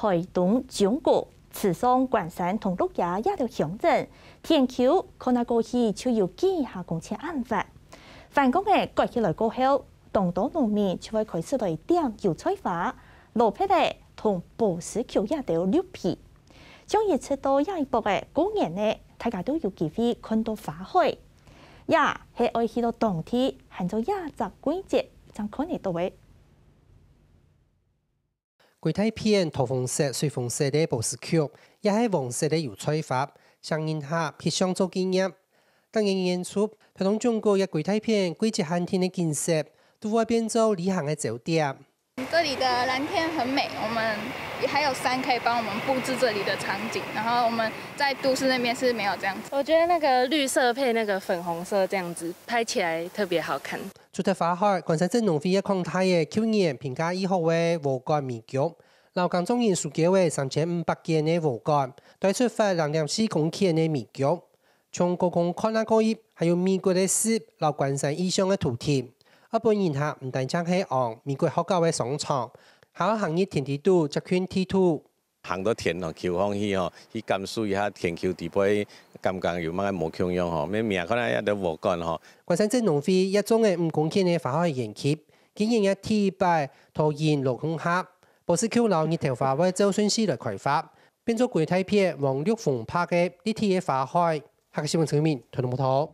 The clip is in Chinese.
海东、中国慈松、关山、同乐也一乡镇，天桥可能过去就有几下公车安发。凡工的过去来过后，东岛农民就会开始来点油菜花、萝卜的同布石桥也条绿皮。将一切到一步个工人呢，大家都有机会看到花卉。呀！喜爱去到冬天，很多亚杂季节，再可能到位。柜台片桃红色、水红色的波斯菊，也系黄色的油菜花，相应下撇上做经验。当然然出，台湾中国一柜台片季节寒天的景色，都会变做旅行的酒店。这里的蓝天很美，我们还有山可以帮我们布置这里的场景。然后我们在都市那边是没有这样子。我觉得那个绿色配那个粉红色这样子，拍起来特别好看。出台方案，关山镇农废业矿采嘅 Q 年评价以后嘅无盖面局，老港中人数计为三千五百间嘅无盖，带出发两点四公顷嘅面局，从高空看那个叶，还有美国嘅史老关山以上嘅土地，一般银行唔但将去往美国好高嘅商场，还有行业天地度，只圈地图。行到田哦，桥上去哦，去感受一下田桥地皮。刚刚有，刚刚某群用吼，咩米啊，可能也得无个吼。关山镇农夫一种的五公顷的花海迎接，经营一梯白、桃源、六公克，波斯丘老二腾发为周顺师来开发，变作具体片黄绿凤拍的立体的花海。黑石湾村民陈木桃。